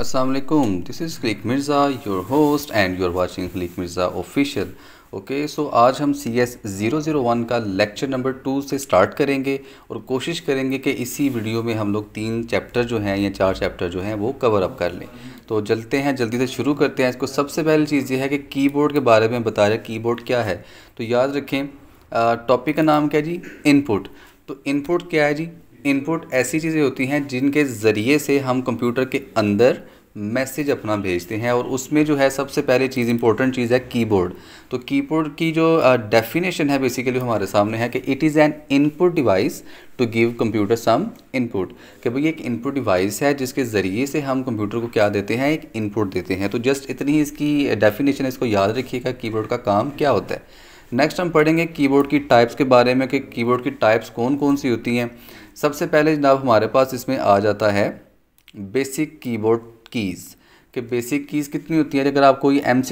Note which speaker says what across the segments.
Speaker 1: Aslam this is click Mirza your host and you are watching click Mirza official okay so आज हम C S zero zero one का lecture number two से start करेंगे और कोशिश करेंगे कि इसी वीडियो में हम लोग तीन चैप्टर जो हैं या चार चैप्टर जो हैं वो कवर अप कर लें तो चलते हैं जल्दी से शुरू करते हैं इसको सबसे पहली चीज़ ये है कि कीबोर्ड के बारे में बताया कीबोर्ड क्या है तो याद रखें टॉपिक का नाम क्या है जी इनपुट तो इनपुट क्या है जी इनपुट ऐसी चीज़ें होती हैं जिनके ज़रिए से हम कंप्यूटर के अंदर मैसेज अपना भेजते हैं और उसमें जो है सबसे पहले चीज़ इंपॉर्टेंट चीज़ है कीबोर्ड तो कीबोर्ड की जो डेफिनेशन uh, है बेसिकली हमारे सामने है कि it is an input device to give computer some input कि भाई एक इनपुट डिवाइस है जिसके ज़रिए से हम कंप्यूटर को क्या देते हैं एक इनपुट देते हैं तो जस्ट इतनी ही इसकी डेफिनेशन है इसको याद रखिएगा की का, का काम क्या होता है नेक्स्ट हम पढ़ेंगे कीबोर्ड की टाइप्स के बारे में कि कीबोर्ड की टाइप्स कौन कौन सी होती हैं सबसे पहले जनाब हमारे पास इसमें आ जाता है बेसिक कीबोर्ड कीज़ कि बेसिक कीज़ कितनी होती है अगर आपको ये एम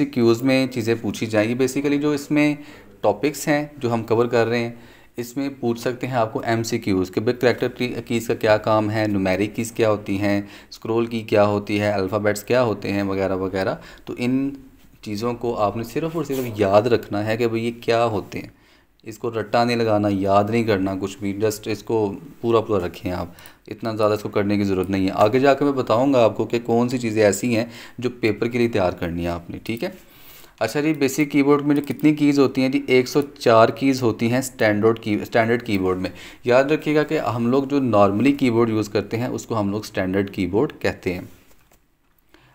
Speaker 1: में चीज़ें पूछी जाएंगी बेसिकली जो इसमें टॉपिक्स हैं जो हम कवर कर रहे हैं इसमें पूछ सकते हैं आपको एम सी क्यूज़ के बिग करेक्टर कीज़ का क्या काम है नुमेरिक कीज़ क्या होती हैं स्क्रोल की क्या होती है अल्फ़ाबेट्स क्या होते हैं वगैरह वगैरह तो इन चीज़ों को आपने सिर्फ और सिर्फ याद रखना है कि भाई ये क्या होते हैं इसको रट्टा नहीं लगाना याद नहीं करना कुछ भी जस्ट इसको पूरा पूरा रखें आप इतना ज़्यादा इसको करने की ज़रूरत नहीं है आगे जाकर मैं बताऊंगा आपको कि कौन सी चीज़ें ऐसी हैं जो पेपर के लिए तैयार करनी है आपने ठीक है अच्छा जी बेसिक कीबोर्ड में जो कितनी कीज़ होती हैं जी 104 कीज़ होती हैं स्टैंडर्ड की स्टैंडर्ड कीबोर्ड में याद रखिएगा कि हम लोग जो नॉर्मली कीबोर्ड यूज़ करते हैं उसको हम लोग स्टैंडर्ड कीबोर्ड कहते हैं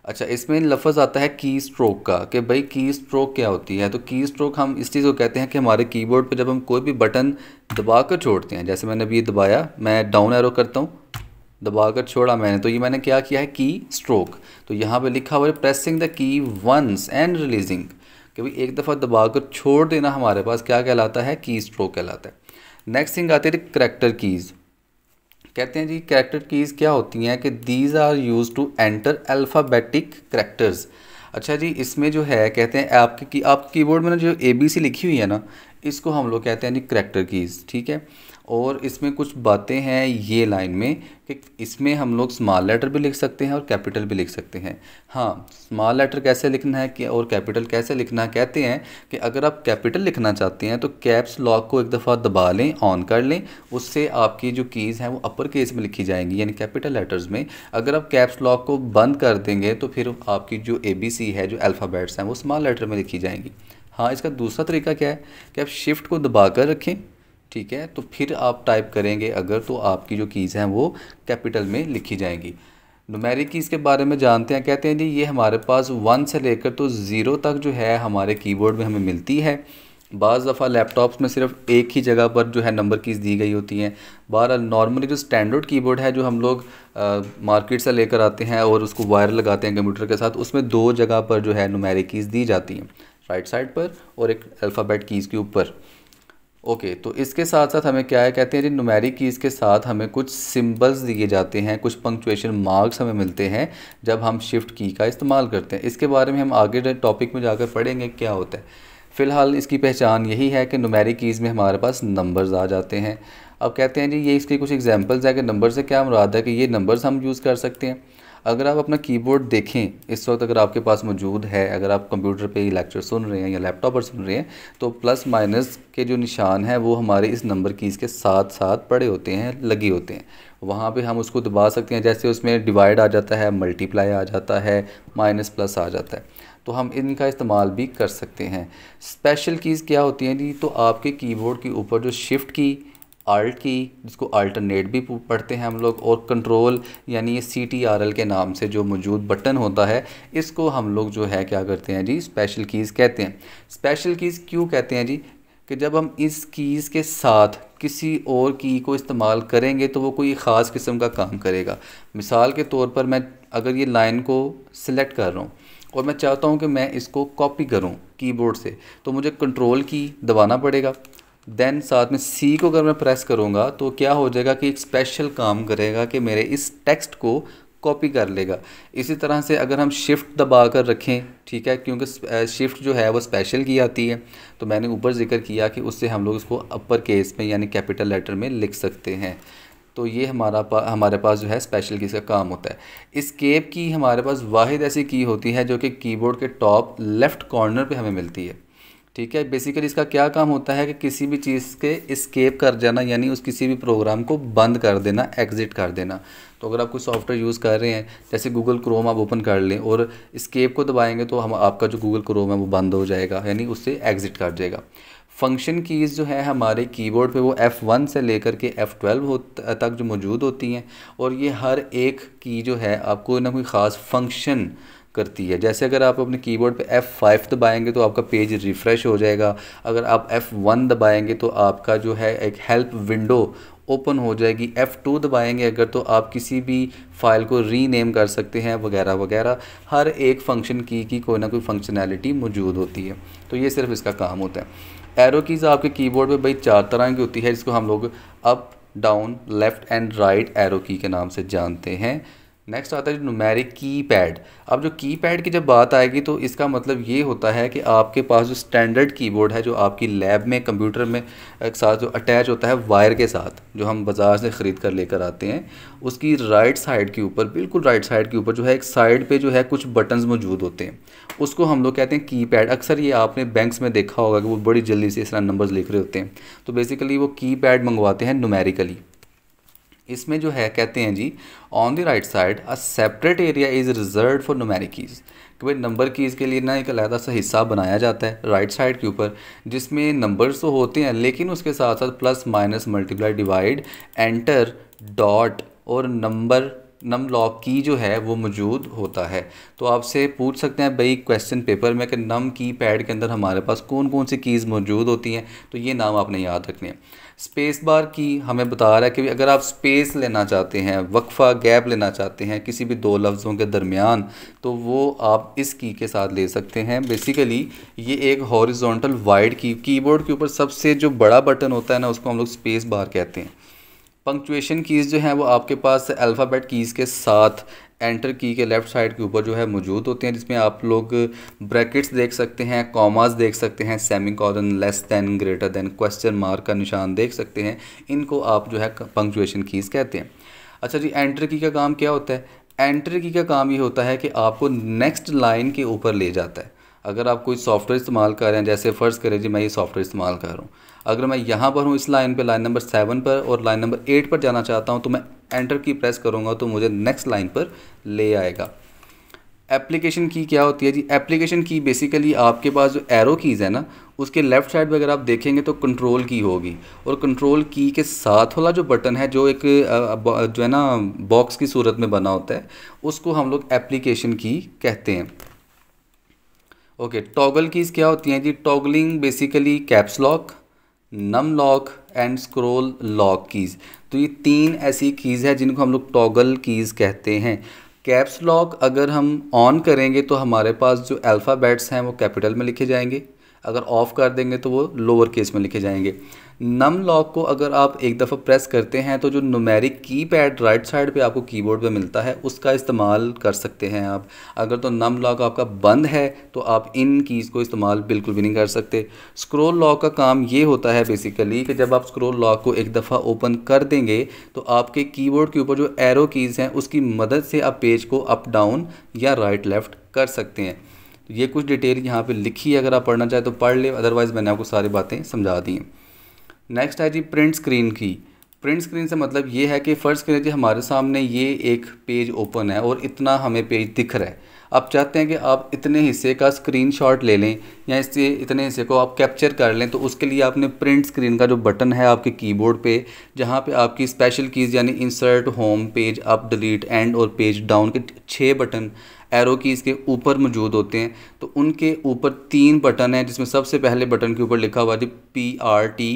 Speaker 1: अच्छा इसमें लफज आता है की स्ट्रोक का कि भाई की स्ट्रोक क्या होती है तो की स्ट्रोक हम इस चीज़ को कहते हैं कि हमारे कीबोर्ड पे जब हम कोई भी बटन दबा कर छोड़ते हैं जैसे मैंने अभी ये दबाया मैं डाउन एरो करता हूँ दबा कर छोड़ा मैंने तो ये मैंने क्या किया है की स्ट्रोक तो यहाँ पे लिखा हुआ है pressing the key once and releasing कि भाई एक दफ़ा दबा कर छोड़ देना हमारे पास क्या कहलाता है की स्ट्रोक कहलाता है नेक्स्ट थिंग आती है करेक्टर कीज़ कहते हैं जी करेक्टर कीज़ क्या होती हैं कि these are used to enter alphabetic characters अच्छा जी इसमें जो है कहते हैं आपके की आपके कीबोर्ड में ना जो ए बी सी लिखी हुई है ना इसको हम लोग कहते हैं जी करेक्टर कीज़ ठीक है और इसमें कुछ बातें हैं ये लाइन में कि इसमें हम लोग स्मॉल लेटर भी लिख सकते हैं और कैपिटल भी लिख सकते हैं हाँ स्मॉल लेटर कैसे लिखना है कि और कैपिटल कैसे लिखना है कहते हैं कि अगर आप कैपिटल लिखना चाहते हैं तो कैप्स लॉक को एक दफ़ा दबा लें ऑन कर लें उससे आपकी जो कीज़ हैं वो अपर केस में लिखी जाएंगी यानी कैपिटल लेटर्स में अगर आप कैप्स लॉक को बंद कर देंगे तो फिर आपकी जो ए बी सी है जो अल्फ़ाबेट्स हैं वो स्मॉल लेटर में लिखी जाएंगी हाँ इसका दूसरा तरीका क्या है कि आप शिफ्ट को दबा कर रखें ठीक है तो फिर आप टाइप करेंगे अगर तो आपकी जो कीज़ हैं वो कैपिटल में लिखी जाएंगी नुमेरिक कीज़ के बारे में जानते हैं कहते हैं जी ये हमारे पास वन से लेकर तो ज़ीरो तक जो है हमारे कीबोर्ड में हमें मिलती है बज़ दफ़ा लैपटॉप्स में सिर्फ एक ही जगह पर जो है नंबर कीज़ दी गई होती हैं बहरहाल नॉर्मली जो स्टैंडर्ड कीबोर्ड है जो हम लोग मार्केट से लेकर आते हैं और उसको वायर लगाते हैं कंप्यूटर के साथ उसमें दो जगह पर जो है नुमेरिक कीज़ दी जाती हैं राइट साइड पर और एक अल्फ़ाबेट कीज़ के ऊपर ओके okay, तो इसके साथ साथ हमें क्या है कहते हैं जी नुमेरिक कीज़ के साथ हमें कुछ सिंबल्स दिए जाते हैं कुछ पंक्चुएशन मार्क्स हमें मिलते हैं जब हम शिफ्ट की का इस्तेमाल करते हैं इसके बारे में हम आगे टॉपिक में जाकर पढ़ेंगे क्या होता है फ़िलहाल इसकी पहचान यही है कि नुमेरिक कीज़ में हमारे पास नंबर्स आ जाते हैं अब कहते हैं जी ये इसके कुछ एग्जाम्पल्स हैं कि नंबर से क्या मुराद है कि ये नंबर्स हम यूज़ कर सकते हैं अगर आप अपना कीबोर्ड देखें इस वक्त अगर आपके पास मौजूद है अगर आप कंप्यूटर पे लेक्चर सुन रहे हैं या लैपटॉप पर सुन रहे हैं तो प्लस माइनस के जो निशान हैं वो हमारे इस नंबर कीज़ के साथ साथ पड़े होते हैं लगे होते हैं वहाँ पे हम उसको दबा सकते हैं जैसे उसमें डिवाइड आ जाता है मल्टीप्लाई आ जाता है माइनस प्लस आ जाता है तो हम इनका इस्तेमाल भी कर सकते हैं स्पेशल कीज़ क्या होती हैं जी तो आपके कीबोर्ड के ऊपर जो शिफ्ट की अल्ट की जिसको अल्टरनेट भी पढ़ते हैं हम लोग और कंट्रोल यानी ये सी टी आर एल के नाम से जो मौजूद बटन होता है इसको हम लोग जो है क्या करते हैं जी स्पेशल कीज़ कहते हैं स्पेशल कीज़ क्यों कहते हैं जी कि जब हम इस कीज़ के साथ किसी और की को इस्तेमाल करेंगे तो वो कोई ख़ास किस्म का काम करेगा मिसाल के तौर पर मैं अगर ये लाइन को सिलेक्ट कर रहा हूँ और मैं चाहता हूँ कि मैं इसको कॉपी करूँ कीबोर्ड से तो मुझे कंट्रोल की दबाना पड़ेगा देन साथ में सी को अगर मैं प्रेस करूँगा तो क्या हो जाएगा कि एक स्पेशल काम करेगा कि मेरे इस टेक्स्ट को कॉपी कर लेगा इसी तरह से अगर हम शिफ्ट दबा कर रखें ठीक है क्योंकि शिफ्ट जो है वो स्पेशल की आती है तो मैंने ऊपर जिक्र किया कि उससे हम लोग इसको अपर केस में यानी कैपिटल लेटर में लिख सकते हैं तो ये हमारा पा, हमारे पास जो है स्पेशल की का काम होता है इसकेप की हमारे पास वाहिद ऐसी की होती है जो कि कीबोर्ड के टॉप लेफ़्ट कॉर्नर पर हमें मिलती है ठीक है बेसिकली इसका क्या काम होता है कि किसी भी चीज़ के इस्केप कर जाना यानी उस किसी भी प्रोग्राम को बंद कर देना एग्जिट कर देना तो अगर आप कोई सॉफ्टवेयर यूज़ कर रहे हैं जैसे गूगल क्रोम आप ओपन कर लें और स्केप को दबाएंगे तो हम आपका जो गूगल क्रोम है वो बंद हो जाएगा यानी उससे एग्जिट कर जाएगा फंक्शन कीज़ जो है हमारे कीबोर्ड पे वो F1 से लेकर के F12 हो तक जो मौजूद होती हैं और ये हर एक की जो है आपको ना कोई ख़ास फंक्शन करती है जैसे अगर आप अपने कीबोर्ड पे F5 दबाएंगे तो आपका पेज रिफ़्रेश हो जाएगा अगर आप F1 दबाएंगे तो आपका जो है एक हेल्प विंडो ओपन हो जाएगी F2 दबाएंगे अगर तो आप किसी भी फ़ाइल को रीनेम कर सकते हैं वगैरह वगैरह हर एक फंक्शन की की कोई ना कोई फंक्शनैलिटी मौजूद होती है तो ये सिर्फ इसका काम होता है एरो कीज़ आपके कीबोर्ड पे भाई चार तरह की होती है जिसको हम लोग up down left and right arrow key के नाम से जानते हैं नेक्स्ट आता है नुमेरिक की पैड अब जो की पैड की जब बात आएगी तो इसका मतलब ये होता है कि आपके पास जो स्टैंडर्ड कीबोर्ड है जो आपकी लैब में कंप्यूटर में एक साथ जो अटैच होता है वायर के साथ जो हम बाज़ार से ख़रीद कर लेकर आते हैं उसकी राइट साइड के ऊपर बिल्कुल राइट साइड के ऊपर जो है एक साइड पर जो है कुछ बटन्स मौजूद होते हैं उसको हम लोग कहते हैं की पैड अक्सर ये आपने बैंक्स में देखा होगा कि वो बड़ी जल्दी से इस तरह नंबर्स लिख रहे होते हैं तो बेसिकली वो की पैड मंगवाते हैं नुमेरिकली इसमें जो है कहते हैं जी on the right side a separate area is reserved for numeric keys कि भाई नंबर कीज़ के लिए ना एक अलहदा सा हिस्सा बनाया जाता है राइट साइड के ऊपर जिसमें नंबर्स तो होते हैं लेकिन उसके साथ साथ plus minus multiply divide enter dot और नंबर नम लॉक की जो है वो मौजूद होता है तो आपसे पूछ सकते हैं भाई क्वेश्चन पेपर में कि नम की पैड के अंदर हमारे पास कौन कौन सी कीज़ मौजूद होती हैं तो ये नाम आपने याद रखने हैं स्पेस बार की हमें बता रहा है कि अगर आप स्पेस लेना चाहते हैं वक्फ़ा गैप लेना चाहते हैं किसी भी दो लफ्ज़ों के दरमियान तो वो आप इस की के साथ ले सकते हैं बेसिकली ये एक हॉरिजॉन्टल वाइड की कीबोर्ड के ऊपर सबसे जो बड़ा बटन होता है ना उसको हम लोग स्पेस बार कहते हैं पंक्चुएशन कीज़ जो हैं वो आपके पास अल्फ़ाबेट कीज़ के साथ एंटर की के लेफ़्ट साइड के ऊपर जो है मौजूद होते हैं जिसमें आप लोग ब्रैकेट्स देख सकते हैं कॉमास देख सकते हैं semicolon less than greater than question mark का निशान देख सकते हैं इनको आप जो है पंक्चुएशन कीज़ कहते हैं अच्छा जी एंटर की का काम क्या होता है एंटर की का काम ये होता है कि आपको नेक्स्ट लाइन के ऊपर ले जाता है अगर आप कोई सॉफ्टवेयर इस्तेमाल कर रहे हैं जैसे फ़र्ज़ करें जी मैं ये सॉफ्टवेयर इस्तेमाल कर रहा हूँ अगर मैं यहाँ पर हूँ इस लाइन पे लाइन नंबर सेवन पर और लाइन नंबर एट पर जाना चाहता हूँ तो मैं एंटर की प्रेस करूँगा तो मुझे नेक्स्ट लाइन पर ले आएगा एप्लीकेशन की क्या होती है जी एप्लीकेशन की बेसिकली आपके पास जो एरो कीज़ है ना उसके लेफ्ट साइड पर अगर आप देखेंगे तो कंट्रोल की होगी और कंट्रोल की के साथ वाला जो बटन है जो एक जो है ना बॉक्स की सूरत में बना होता है उसको हम लोग एप्लीकेशन की कहते हैं ओके टॉगल कीज़ क्या होती हैं जी toggling basically caps lock num lock and scroll lock keys तो ये तीन ऐसी कीज़ है जिनको हम लोग टॉगल कीज़ कहते हैं कैप्स लॉक अगर हम ऑन करेंगे तो हमारे पास जो अल्फ़ाबेट्स हैं वो कैपिटल में लिखे जाएंगे अगर ऑफ़ कर देंगे तो वो लोअर केस में लिखे जाएंगे नम लॉक को अगर आप एक दफ़ा प्रेस करते हैं तो जो नुमेरिक की पैड राइट साइड पे आपको कीबोर्ड पे मिलता है उसका इस्तेमाल कर सकते हैं आप अगर तो नम लॉक आपका बंद है तो आप इन कीज़ को इस्तेमाल बिल्कुल भी नहीं कर सकते स्क्रोल लॉक का काम ये होता है बेसिकली कि जब आप स्क्रोल लॉक को एक दफ़ा ओपन कर देंगे तो आपके की के ऊपर जो एरो कीज़ हैं उसकी मदद से आप पेज को अप डाउन या राइट लेफ़्ट कर सकते हैं तो ये कुछ डिटेल यहाँ पे लिखी है अगर आप पढ़ना चाहें तो पढ़ ले अदरवाइज़ मैंने आपको सारी बातें समझा दी हैं नेक्स्ट है जी प्रिंट स्क्रीन की प्रिंट स्क्रीन से मतलब ये है कि फर्स्ट करें जी हमारे सामने ये एक पेज ओपन है और इतना हमें पेज दिख रहा है आप चाहते हैं कि आप इतने हिस्से का शॉट ले लें या इससे इतने हिस्से को आप कैप्चर कर लें तो उसके लिए आपने प्रिंट स्क्रीन का जो बटन है आपके कीबोर्ड पे जहाँ पे आपकी स्पेशल कीज़ यानी insert home page up delete end और पेज डाउन के छः बटन एरो कीज़ के ऊपर मौजूद होते हैं तो उनके ऊपर तीन बटन हैं जिसमें सबसे पहले बटन के ऊपर लिखा हुआ जी P R T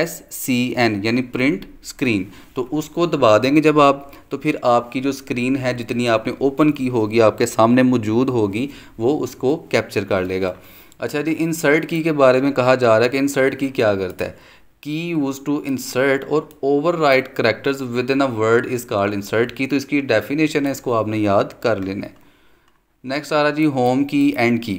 Speaker 1: S C N यानी प्रिंट स्क्रीन तो उसको दबा देंगे जब आप तो फिर आपकी जो स्क्रीन है जितनी आपने ओपन की होगी आपके सामने मौजूद होगी वो उसको कैप्चर कर लेगा अच्छा जी इंसर्ट की के बारे में कहा जा रहा है कि इंसर्ट की क्या करता है की यूज़ टू इंसर्ट और overwrite characters within a word is called insert key तो इसकी डेफिनेशन है इसको आपने याद कर लेना है नेक्स्ट आ रहा जी होम की एंड की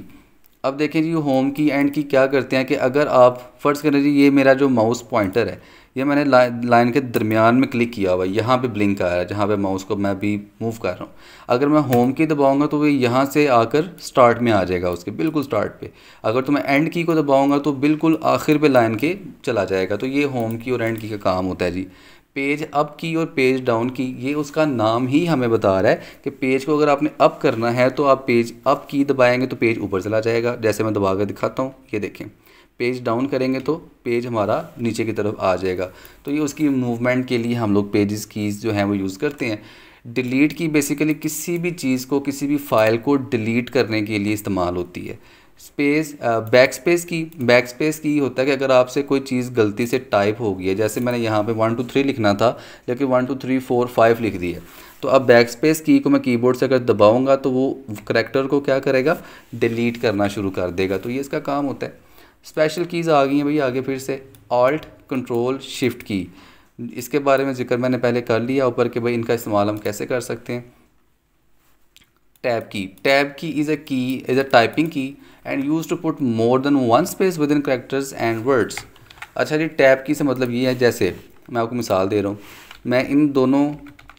Speaker 1: अब देखें जी होम की एंड की क्या करते हैं कि अगर आप फ़र्ज़ करें जी ये मेरा जो माउस पॉइंटर है ये मैंने लाइन के दरमियान में क्लिक किया हुआ है यहाँ पे ब्लिंक आ रहा है जहाँ पे माउस को मैं अभी मूव कर रहा हूँ अगर मैं होम की दबाऊँगा तो वो यहाँ से आकर स्टार्ट में आ जाएगा उसके बिल्कुल स्टार्ट पे अगर तो मैं एंड की को दबाऊँगा तो बिल्कुल आखिर पे लाइन के चला जाएगा तो ये होम की और एंड की का काम होता है जी पेज अप की और पेज डाउन की ये उसका नाम ही हमें बता रहा है कि पेज को अगर आपने अप करना है तो आप पेज अप की दबाएंगे तो पेज ऊपर चला जाएगा जैसे मैं दबा कर दिखाता हूँ ये देखें पेज डाउन करेंगे तो पेज हमारा नीचे की तरफ आ जाएगा तो ये उसकी मूवमेंट के लिए हम लोग पेजेस की जो हैं वो यूज़ करते हैं डिलीट की बेसिकली किसी भी चीज़ को किसी भी फाइल को डिलीट करने के लिए इस्तेमाल होती है space backspace key backspace key होता है कि अगर आपसे कोई चीज़ गलती से टाइप हो गई है जैसे मैंने यहाँ पे वन टू थ्री लिखना था लेकिन one two three four five लिख है तो अब बैक स्पेस की को मैं कीबोर्ड से अगर दबाऊंगा तो वो करेक्टर को क्या करेगा डिलीट करना शुरू कर देगा तो ये इसका काम होता है स्पेशल कीज़ आ गई हैं भाई आगे फिर से ऑल्ट कंट्रोल शिफ्ट की इसके बारे में जिक्र मैंने पहले कर लिया ऊपर कि भाई इनका इस्तेमाल हम कैसे कर सकते हैं टैब की टैब की is a key is a typing key and use to put more than one space within characters and words अच्छा जी टैब की से मतलब ये है जैसे मैं आपको मिसाल दे रहा हूँ मैं इन दोनों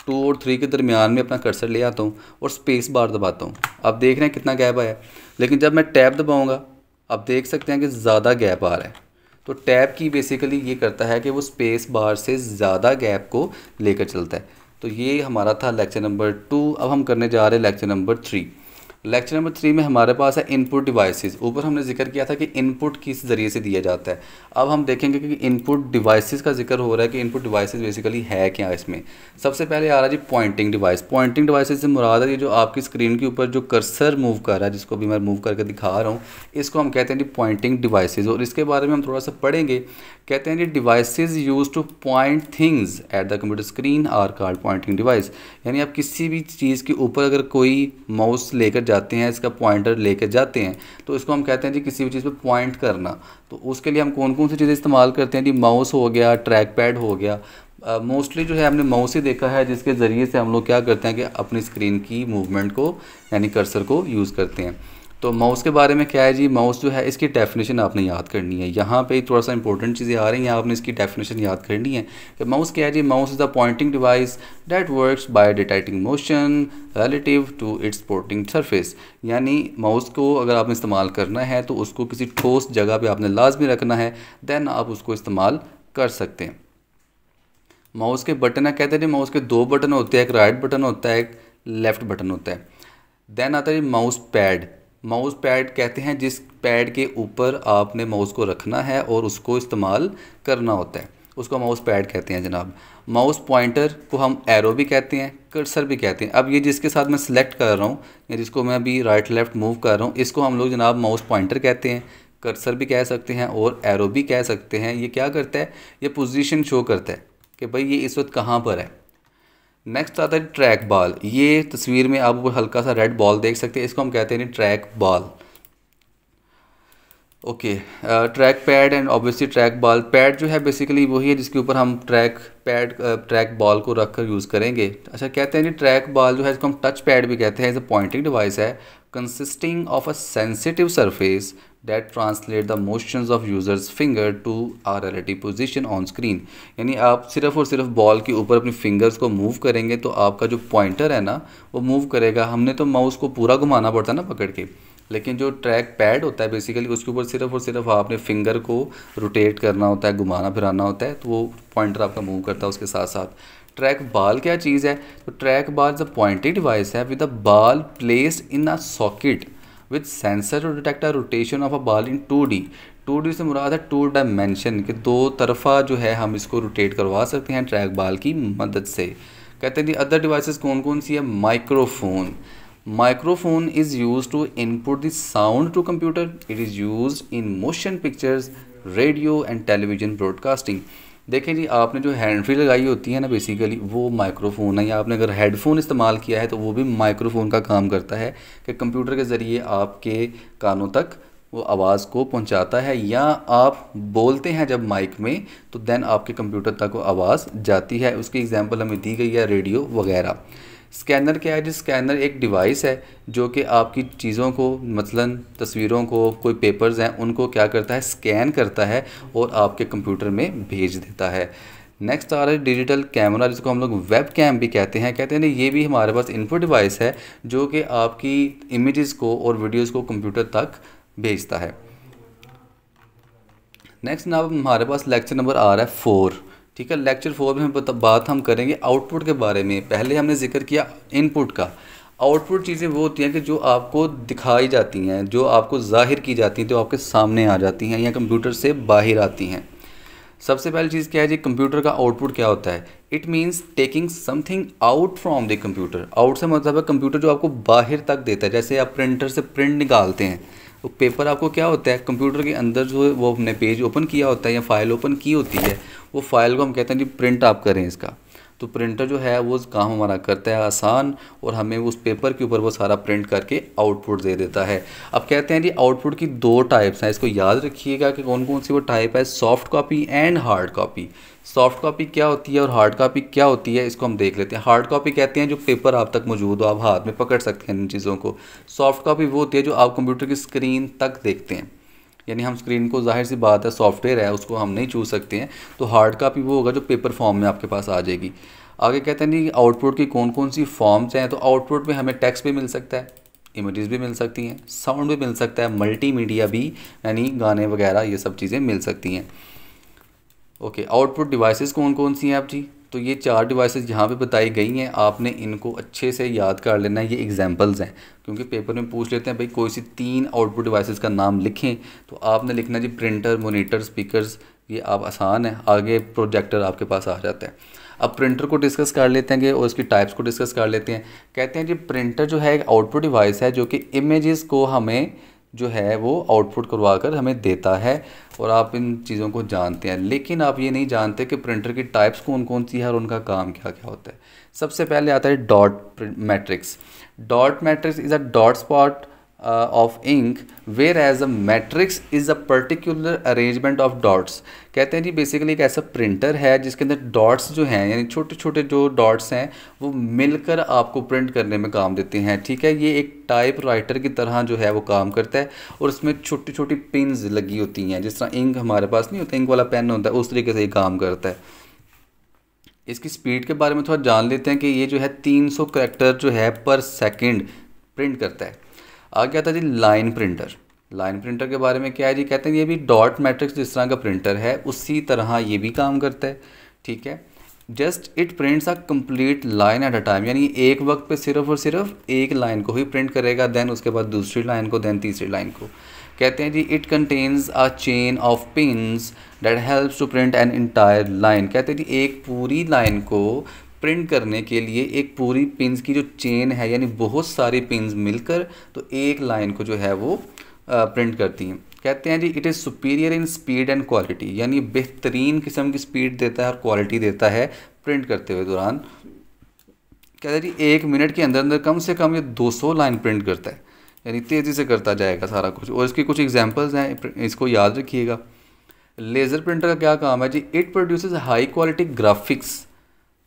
Speaker 1: टू और थ्री के दरमियान में अपना कर्सर ले आता हूँ और स्पेस बार दबाता हूँ आप देख रहे हैं कितना गैप आया लेकिन जब मैं टैब दबाऊँगा आप देख सकते हैं कि ज़्यादा गैप आ रहा है तो टैब की बेसिकली ये करता है कि वो स्पेस बार से ज़्यादा गैप को लेकर चलता है तो ये हमारा था लेक्चर नंबर टू अब हम करने जा रहे हैं lecture number three lecture number three में हमारे पास है इनपुट डिवाइसेस ऊपर हमने जिक्र किया था कि इनपुट किस ज़रिए से दिया जाता है अब हम देखेंगे कि इनपुट डिवाइसेस का जिक्र हो रहा है कि इनपुट डिवाइसेस बेसिकली है क्या इसमें सबसे पहले आ रहा है जी पॉइंटिंग डिवाइस पॉइंटिंग डिवाइसेस से मुराद है ये जो आपकी स्क्रीन के ऊपर जो कर्सर मूव कर रहा है जिसको भी मैं मूव करके दिखा रहा हूँ इसको हम कहते हैं जी पॉइंटिंग डिवाइसेज और इसके बारे में हम थोड़ा सा पढ़ेंगे कहते हैं जी devices use to point things at the computer screen are called pointing device यानी आप किसी भी चीज़ के ऊपर अगर कोई माउस लेकर जाते हैं इसका पॉइंटर लेके जाते हैं तो इसको हम कहते हैं जी किसी भी चीज़ पे पॉइंट करना तो उसके लिए हम कौन कौन सी चीज़ें इस्तेमाल करते हैं जी माउस हो गया ट्रैक पैड हो गया मोस्टली uh, जो है हमने माउस ही देखा है जिसके ज़रिए से हम लोग क्या करते हैं कि अपनी स्क्रीन की मूवमेंट को यानी कर्सर को यूज़ करते हैं तो माउस के बारे में क्या है जी माउस जो है इसकी डेफिनेशन आपने याद करनी है यहाँ पे थोड़ा सा इंपॉर्टेंट चीज़ें आ रही हैं आपने इसकी डेफिनेशन याद करनी है कि तो माउस क्या है जी mouse is the pointing device that works by detecting motion relative to its supporting surface यानी माउस को अगर आपने इस्तेमाल करना है तो उसको किसी ठोस जगह पर आपने लाजमी रखना है दैन आप उसको इस्तेमाल कर सकते हैं माउस के बटन है कहते हैं माउस के दो बटन होते हैं एक राइट बटन होता है एक लेफ़्ट बटन होता है देन आता है माउस पैड माउस पैड कहते हैं जिस पैड के ऊपर आपने माउस को रखना है और उसको इस्तेमाल करना होता है उसको माउस पैड कहते हैं जनाब माउस पॉइंटर को हम एरो भी कहते हैं कर्सर भी कहते हैं अब ये जिसके साथ मैं सिलेक्ट कर रहा हूँ या जिसको मैं अभी राइट लेफ्ट मूव कर रहा हूँ इसको हम लोग जनाब माउस पॉइंटर कहते हैं कर्सर भी कह सकते हैं और एरो भी कह सकते हैं ये क्या करता है ये पोजीशन शो करता है कि भाई ये इस वक्त कहाँ पर है नेक्स्ट आता है ट्रैक बॉल ये तस्वीर में आप हल्का सा रेड बॉल देख सकते हैं इसको हम कहते हैं track ball okay track pad and obviously track ball pad जो है बेसिकली वही है जिसके ऊपर हम ट्रैक पैड ट्रैक बॉल को रख कर यूज़ करेंगे अच्छा कहते हैं जी ट्रैक बॉल जो है इसको हम टच पैड भी कहते हैं इज़ अ पॉइंटिंग डिवाइस है consisting of a sensitive surface translate the the of users finger to are a relative position on screen यानी आप सिर्फ और सिर्फ बॉल के ऊपर अपनी फिंगर्स को मूव करेंगे तो आपका जो पॉइंटर है ना वो मूव करेगा हमने तो माउस को पूरा घुमाना पड़ता है ना पकड़ के लेकिन जो ट्रैक पैड होता है बेसिकली उसके ऊपर सिर्फ और सिर्फ आपने फिंगर को रोटेट करना होता है घुमाना फिराना होता है तो वो पॉइंटर आपका मूव करता है उसके साथ साथ ट्रैक बाल क्या चीज़ है तो track ball is a pointed device है with a ball placed in a socket with sensor to detect a rotation of a ball in two D two D से मुराद है टू डायमेंशन के दो तरफा जो है हम इसको रोटेट करवा सकते हैं ट्रैक बॉल की मदद से कहते हैं अदर डिवाइस कौन कौन सी है microphone microphone is use to input the sound to computer it is use in motion pictures radio and television broadcasting देखें जी आपने जो हैंड फ्री लगाई होती है ना बेसिकली वो माइक्रोफोन है या आपने अगर हेडफोन इस्तेमाल किया है तो वो भी माइक्रोफोन का काम करता है कि कंप्यूटर के ज़रिए आपके कानों तक वो आवाज़ को पहुंचाता है या आप बोलते हैं जब माइक में तो देन आपके कंप्यूटर तक वो आवाज़ जाती है उसकी एग्जांपल हमें दी गई है रेडियो वगैरह स्कैनर क्या है जी स्कैनर एक डिवाइस है जो कि आपकी चीज़ों को मसलन तस्वीरों को कोई पेपर्स हैं उनको क्या करता है स्कैन करता है और आपके कंप्यूटर में भेज देता है नेक्स्ट आ रहा है डिजिटल कैमरा जिसको हम लोग वेब कैम भी कहते हैं कहते हैं ये भी हमारे पास इनपुट डिवाइस है जो कि आपकी इमेजेस को और वीडियोस को कंप्यूटर तक भेजता है नेक्स्ट ना हमारे पास लेक्चर नंबर आ रहा है फोर ठीक है लेक्चर फोर में बात हम करेंगे आउटपुट के बारे में पहले हमने जिक्र किया इनपुट का आउटपुट चीज़ें वो होती हैं कि जो आपको दिखाई जाती हैं जो आपको जाहिर की जाती हैं जो आपके सामने आ जाती हैं या कंप्यूटर से बाहर आती हैं सबसे पहली चीज़ क्या है जी कंप्यूटर का आउटपुट क्या होता है it means taking something out from the computer out से मतलब है कंप्यूटर जो आपको बाहर तक देता है जैसे आप प्रिंटर से प्रिंट निकालते हैं तो पेपर आपको क्या होता है कंप्यूटर के अंदर जो है वो अपने पेज ओपन किया होता है या फाइल ओपन की होती है वो फ़ाइल को हम कहते हैं जी प्रिंट आप करें इसका तो प्रिंटर जो है वो काम हमारा करता है आसान और हमें उस पेपर के ऊपर वो सारा प्रिंट करके आउटपुट दे देता है अब कहते हैं जी आउटपुट की दो टाइप्स हैं इसको याद रखिएगा कि कौन कौन सी वो टाइप है soft copy and hard copy soft copy क्या होती है और हार्ड कॉपी क्या होती है इसको हम देख लेते हैं हार्ड कॉपी कहते हैं जो पेपर आप तक मौजूद हो आप हाथ में पकड़ सकते हैं इन चीज़ों को सॉफ्ट कॉपी वो होती है जो आप कंप्यूटर की स्क्रीन तक देखते हैं यानी हम स्क्रीन को जाहिर सी बात है सॉफ्टवेयर है उसको हम नहीं चूज सकते हैं तो हार्ड कापी वो होगा जो पेपर फॉर्म में आपके पास आ जाएगी आगे कहते हैं नहीं आउटपुट की कौन कौन सी फॉर्म्स हैं तो आउटपुट में हमें टेक्स्ट भी मिल सकता है इमेजेस भी मिल सकती हैं साउंड भी मिल सकता है मल्टीमीडिया भी यानी गाने वगैरह ये सब चीज़ें मिल सकती हैं ओके आउटपुट डिवाइसेस कौन कौन सी हैं आप जी तो ये चार डिवाइसेस यहाँ पे बताई गई हैं आपने इनको अच्छे से याद कर लेना है ये एग्जांपल्स हैं क्योंकि पेपर में पूछ लेते हैं भाई कोई सी तीन आउटपुट डिवाइसेस का नाम लिखें तो आपने लिखना जी प्रिंटर मोनीटर स्पीकर ये आप आसान है आगे प्रोजेक्टर आपके पास आ जाता है अब प्रिंटर को डिस्कस कर लेते हैं और उसकी टाइप्स को डिस्कस कर लेते हैं कहते हैं जी प्रिंटर जो है एक आउटपुट डिवाइस है जो कि इमेज़ को हमें जो है वो आउटपुट करवा कर हमें देता है और आप इन चीज़ों को जानते हैं लेकिन आप ये नहीं जानते कि प्रिंटर की टाइप्स कौन कौन सी है और उनका काम क्या क्या होता है सबसे पहले आता है dot matrix dot matrix is a dot spot uh, of ink whereas a matrix is a particular arrangement of dots कहते हैं जी बेसिकली एक ऐसा प्रिंटर है जिसके अंदर डॉट्स जो हैं यानी छोटे छोटे जो डॉट्स हैं वो मिलकर आपको प्रिंट करने में काम देते हैं ठीक है ये एक टाइप राइटर की तरह जो है वो काम करता है और इसमें छोटी छोटी पिनज लगी होती हैं जिस तरह इंक हमारे पास नहीं होता इंक वाला पेन होता है उस तरीके से ये काम करता है इसकी स्पीड के बारे में थोड़ा जान लेते हैं कि ये जो है सौ करेक्टर जो है पर सेकेंड प्रिंट करता है आ गया था जी लाइन प्रिंटर लाइन प्रिंटर के बारे में क्या है जी कहते हैं ये भी डॉट मैट्रिक्स जिस तरह का प्रिंटर है उसी तरह ये भी काम करता है ठीक है just it prints a complete line at a time यानी एक वक्त पे सिर्फ और सिर्फ एक लाइन को ही प्रिंट करेगा देन उसके बाद दूसरी लाइन को देन तीसरी लाइन को कहते हैं जी it contains a chain of pin that helps to print an entire line कहते हैं जी एक पूरी लाइन को प्रिंट करने के लिए एक पूरी पिंस की जो चेन है यानी बहुत सारी पिंस मिलकर तो एक लाइन को जो है वो प्रिंट करती हैं कहते हैं जी it is superior in speed and quality यानी बेहतरीन किस्म की स्पीड देता है और क्वालिटी देता है प्रिंट करते हुए दौरान कहते हैं जी एक मिनट के अंदर अंदर कम से कम ये 200 लाइन प्रिंट करता है यानी तेज़ी से करता जाएगा सारा कुछ और इसके कुछ एग्जाम्पल्स हैं इसको याद रखिएगा लेज़र प्रिंटर का क्या काम है जी it produces high quality graphics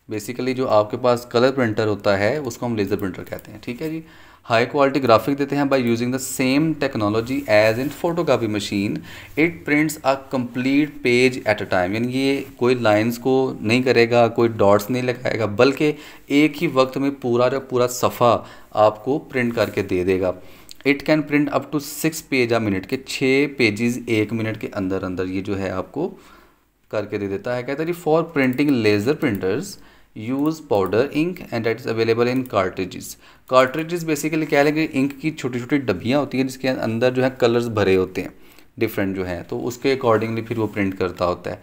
Speaker 1: basically जो आपके पास कलर प्रिंटर होता है उसको हम लेज़र प्रिंटर कहते हैं ठीक है जी हाई क्वालिटी ग्राफिक देते हैं by using the same technology as in photocopy machine it prints a complete page at a time यानी ये कोई लाइंस को नहीं करेगा कोई डॉट्स नहीं लगाएगा बल्कि एक ही वक्त में पूरा जो पूरा सफ़ा आपको प्रिंट करके दे देगा it can print up to six page a minute के छः पेजेस एक मिनट के अंदर अंदर ये जो है आपको करके दे देता है कहता है जी for printing laser printers use powder ink and that is available in cartridges cartridges basically क्या है कि इंक की छोटी छोटी डब्बियाँ होती हैं जिसके अंदर जो है कलर्स भरे होते हैं डिफरेंट जो है तो उसके अकॉर्डिंगली फिर वो प्रिंट करता होता है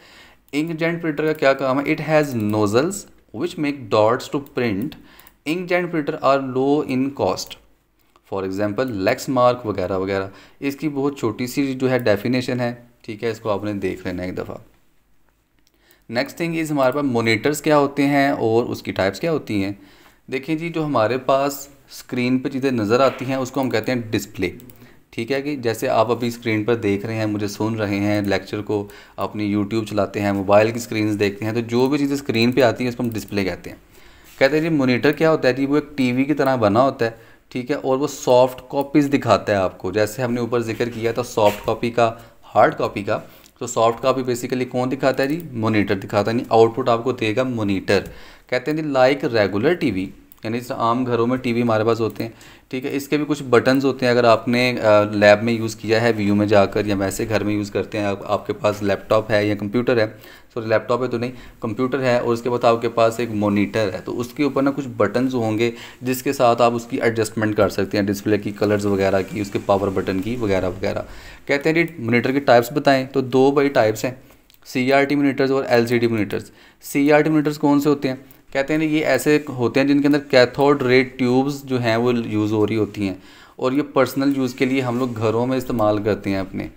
Speaker 1: इंक जेंट प्रिंटर का क्या काम है it has nozzles which make dots to print inkjet printer are low in cost for example Lexmark वगैरह वगैरह इसकी बहुत छोटी सी जो है डेफिनेशन है ठीक है इसको आपने देख लेना एक दफ़ा नेक्स्ट थिंग इज़ हमारे पास मोनीटर्स क्या होते हैं और उसकी टाइप्स क्या होती हैं देखिए जी जो हमारे पास स्क्रीन पर चीज़ें नज़र आती हैं उसको हम कहते हैं डिस्प्ले ठीक है कि जैसे आप अभी स्क्रीन पर देख रहे हैं मुझे सुन रहे हैं लेक्चर को अपनी यूट्यूब चलाते हैं मोबाइल की स्क्रीन देखते हैं तो जो भी चीज़ें स्क्रीन पर आती हैं उसको हम डिस्प्ले कहते हैं कहते हैं जी मोनीटर क्या होता है जी वो एक टी की तरह बना होता है ठीक है और वो सॉफ्ट कॉपीज़ दिखाता है आपको जैसे हमने ऊपर जिक्र किया था सॉफ्ट कॉपी का हार्ड कॉपी का तो सॉफ्ट कॉपी बेसिकली कौन दिखाता है जी मोनीटर दिखाता है नहीं आउटपुट आपको देगा मोनीटर कहते हैं जी लाइक रेगुलर टीवी यानी आम घरों में टीवी हमारे पास होते हैं ठीक है इसके भी कुछ बटन्स होते हैं अगर आपने लैब में यूज़ किया है व्यू में जाकर या वैसे घर में यूज़ करते हैं आप, आपके पास लैपटॉप है या कंप्यूटर है सॉरी लैपटॉप है तो नहीं कंप्यूटर है और उसके बाद आपके पास एक मोनीटर है तो उसके ऊपर ना कुछ बटन्स होंगे जिसके साथ आप उसकी एडजस्टमेंट कर सकते हैं डिस्प्ले की कलर्स वगैरह की उसके पावर बटन की वगैरह वगैरह कहते हैं जी मोनीटर के टाइप्स बताएं तो दो बड़ी टाइप्स हैं सी आर टी मोनीटर्स और L C D monitors C R T monitors कौन से होते हैं कहते हैं ये ऐसे होते हैं जिनके अंदर कैथोड रे ट्यूब्स जो हैं वो यूज़ हो रही होती हैं और ये पर्सनल यूज़ के लिए हम लोग घरों में इस्तेमाल करते हैं अपने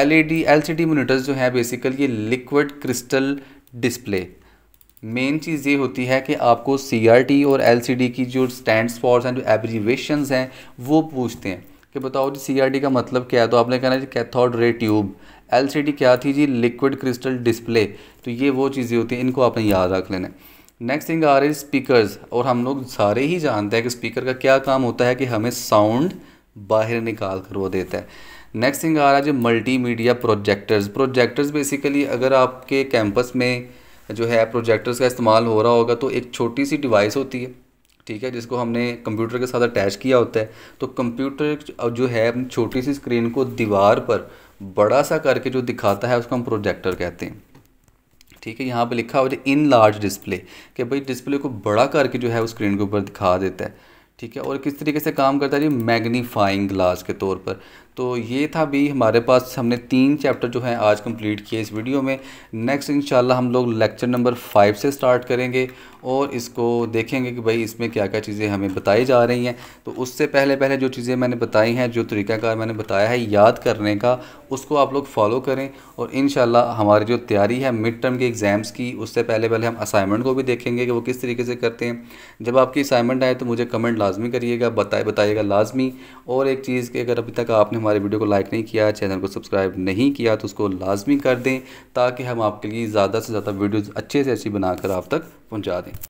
Speaker 1: L E D L C D monitors जो है बेसिकली ये लिक्विड क्रिस्टल डिस्प्ले मेन चीज़ ये होती है कि आपको सी आर टी और एल सी डी की जो स्टैंड फॉर्स हैं जो एब्रीवेशन हैं वो पूछते हैं कि बताओ जी सी आर टी का मतलब क्या है तो आपने कहना जी cathode ray tube L C D क्या थी जी लिक्विड क्रिस्टल डिस्प्ले तो ये वो चीज़ें होती हैं इनको आपने याद रख लेना है नेक्स्ट थिंग आ रही स्पीकर्स और हम लोग सारे ही जानते हैं कि स्पीकर का क्या काम होता है कि हमें साउंड बाहर निकाल कर वो देता है नेक्स्ट थिंग आ रहा है जो multimedia projectors projectors basically अगर आपके कैंपस में जो है प्रोजेक्टर्स का इस्तेमाल हो रहा होगा तो एक छोटी सी डिवाइस होती है ठीक है जिसको हमने कंप्यूटर के साथ अटैच किया होता है तो कंप्यूटर जो है अपनी छोटी सी स्क्रीन को दीवार पर बड़ा सा करके जो दिखाता है उसको हम प्रोजेक्टर कहते हैं ठीक है यहाँ पे लिखा हुआ है इन लार्ज डिस्प्ले कि भाई डिस्प्ले को बड़ा करके जो है उस स्क्रीन के ऊपर दिखा देता है ठीक है और किस तरीके से काम करता है जी मैग्नीफाइंग ग्लास के तौर पर तो ये था भी हमारे पास हमने तीन चैप्टर जो हैं आज कंप्लीट किए इस वीडियो में नेक्स्ट इंशाल्लाह हम लोग लेक्चर नंबर फाइव से स्टार्ट करेंगे और इसको देखेंगे कि भाई इसमें क्या क्या चीज़ें हमें बताई जा रही हैं तो उससे पहले पहले जो चीज़ें मैंने बताई हैं जो तरीक़ाकार मैंने बताया है याद करने का उसको आप लोग फॉलो करें और इन हमारी जो तैयारी है मिड टर्म के एग्ज़ाम्स की उससे पहले पहले हम असाइनमेंट को भी देखेंगे कि वो किस तरीके से करते हैं जब आपकी असाइनमेंट आए तो मुझे कमेंट लाजमी करिएगा बताए बताइएगा लाजमी और एक चीज़ की अगर अभी तक आपने हमारे वीडियो को लाइक नहीं किया चैनल को सब्सक्राइब नहीं किया तो उसको लाजमी कर दें ताकि हम आपके लिए ज़्यादा से ज़्यादा वीडियोज़ अच्छे से अच्छी बनाकर आप तक पहुँचा दें